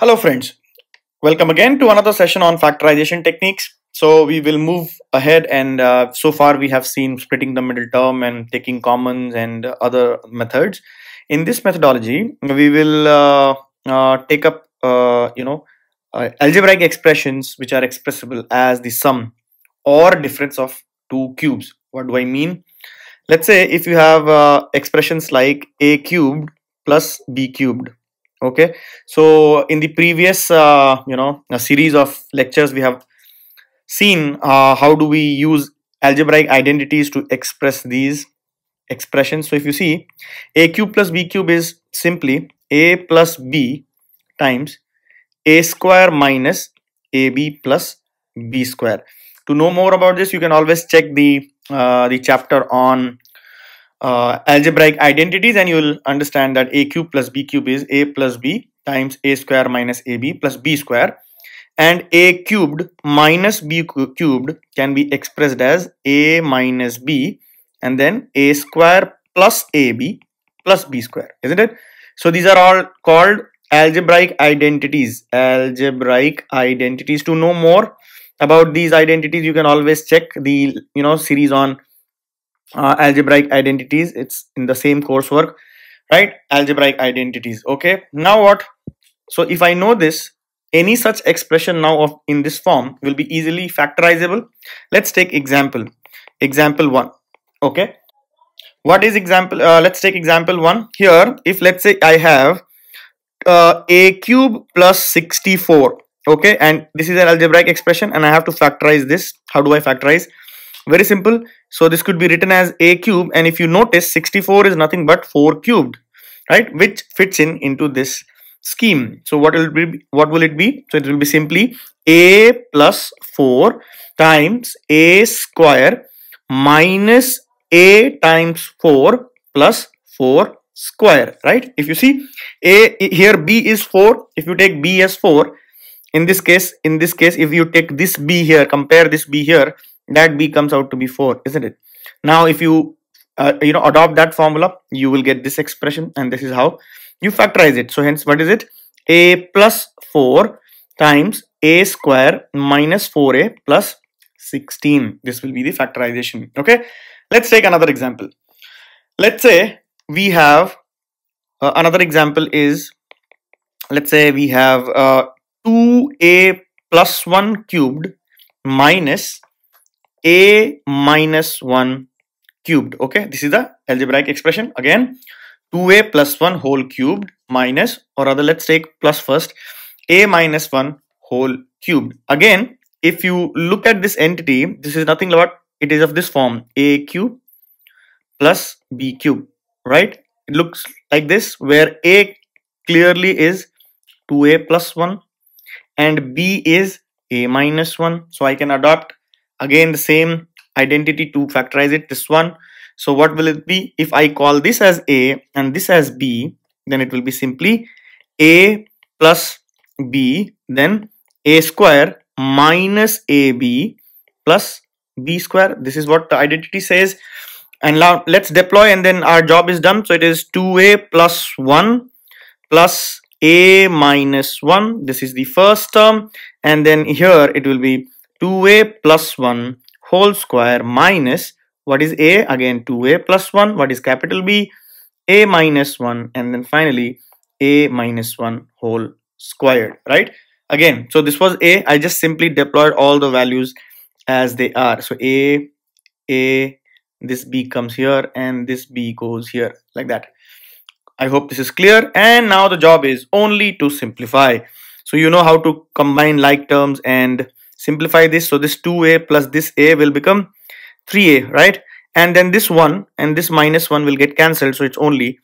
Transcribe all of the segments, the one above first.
Hello friends, welcome again to another session on factorization techniques. So we will move ahead and uh, so far we have seen splitting the middle term and taking commons and other methods. In this methodology, we will uh, uh, take up, uh, you know, uh, algebraic expressions which are expressible as the sum or difference of two cubes. What do I mean? Let's say if you have uh, expressions like a cubed plus b cubed okay so in the previous uh, you know a series of lectures we have seen uh, how do we use algebraic identities to express these expressions so if you see a cube plus b cube is simply a plus b times a square minus ab plus b square to know more about this you can always check the uh, the chapter on uh, algebraic identities and you will understand that a cube plus b cube is a plus b times a square minus ab plus b square and a cubed minus b cubed can be expressed as a minus b and then a square plus ab plus b square isn't it so these are all called algebraic identities algebraic identities to know more about these identities you can always check the you know series on uh, algebraic identities it's in the same coursework right algebraic identities okay now what so if i know this any such expression now of in this form will be easily factorizable let's take example example one okay what is example uh, let's take example one here if let's say i have uh, a cube plus 64 okay and this is an algebraic expression and i have to factorize this how do i factorize very simple so this could be written as a cube and if you notice 64 is nothing but 4 cubed right which fits in into this scheme. So what will be what will it be? So it will be simply a plus 4 times a square minus a times 4 plus 4 square right if you see a here b is 4 if you take b as 4 in this case in this case if you take this b here compare this b here that b comes out to be 4 isn't it now if you uh, you know adopt that formula you will get this expression and this is how you factorize it so hence what is it a plus 4 times a square minus 4a plus 16 this will be the factorization okay let's take another example let's say we have uh, another example is let's say we have uh, 2a plus 1 cubed minus a minus 1 cubed okay this is the algebraic expression again 2a plus 1 whole cubed minus or rather let's take plus first a minus 1 whole cubed again if you look at this entity this is nothing but it is of this form a cube plus b cube right it looks like this where a clearly is 2a plus 1 and b is a minus 1 so i can adopt again the same identity to factorize it this one so what will it be if i call this as a and this as b then it will be simply a plus b then a square minus ab plus b square this is what the identity says and now let's deploy and then our job is done so it is 2a plus 1 plus a minus 1 this is the first term and then here it will be 2a plus 1 whole square minus what is a again 2a plus 1 what is capital B a minus 1 and then finally a minus 1 whole squared right again so this was a I just simply deployed all the values as they are so a a this b comes here and this b goes here like that I hope this is clear and now the job is only to simplify so you know how to combine like terms and simplify this so this 2a plus this a will become 3a right and then this 1 and this minus 1 will get cancelled so it's only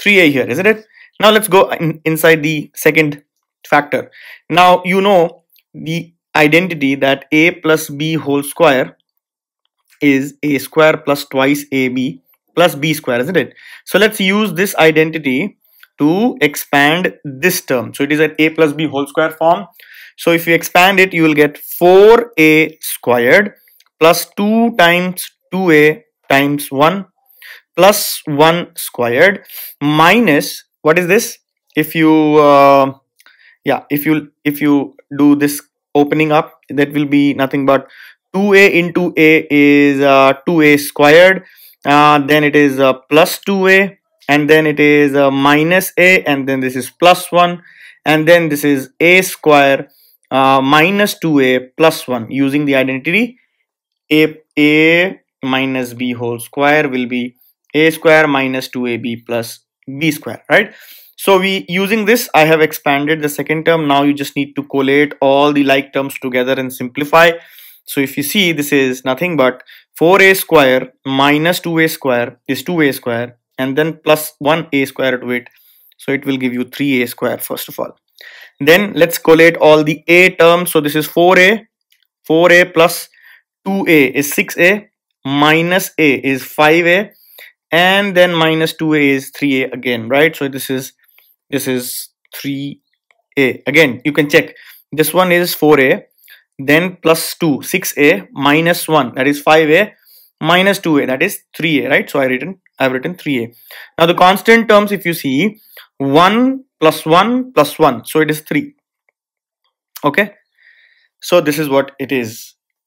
3a here isn't it now let's go in, inside the second factor now you know the identity that a plus b whole square is a square plus twice ab plus b square isn't it so let's use this identity to expand this term so it is an a plus b whole square form so if you expand it, you will get 4a squared plus 2 times 2a times 1 plus 1 squared minus what is this if you uh, yeah if you if you do this opening up that will be nothing but 2a into a is uh, 2a squared uh, then it is uh, plus 2a and then it is uh, minus a and then this is plus 1 and then this is a square uh, minus 2a plus 1 using the identity a, a minus b whole square will be a square minus 2ab plus b square right so we using this i have expanded the second term now you just need to collate all the like terms together and simplify so if you see this is nothing but 4a square minus 2a square is 2a square and then plus 1a square to it so it will give you 3a square first of all then let's collate all the A terms. So this is 4A, 4A plus 2A is 6A, minus A is 5A, and then minus 2A is 3A again, right? So this is, this is 3A. Again, you can check. This one is 4A, then plus 2, 6A, minus 1, that is 5A, minus 2a that is 3a right so i written i've written 3a now the constant terms if you see 1 plus 1 plus 1 so it is 3 okay so this is what it is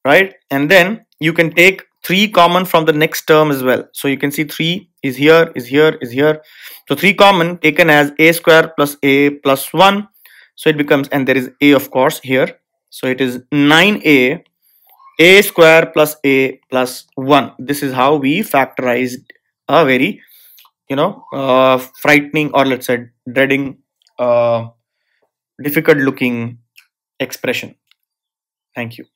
right and then you can take 3 common from the next term as well so you can see 3 is here is here is here so 3 common taken as a square plus a plus 1 so it becomes and there is a of course here so it is 9a a square plus a plus 1 this is how we factorized a very you know uh, frightening or let's say dreading difficult looking expression. Thank you.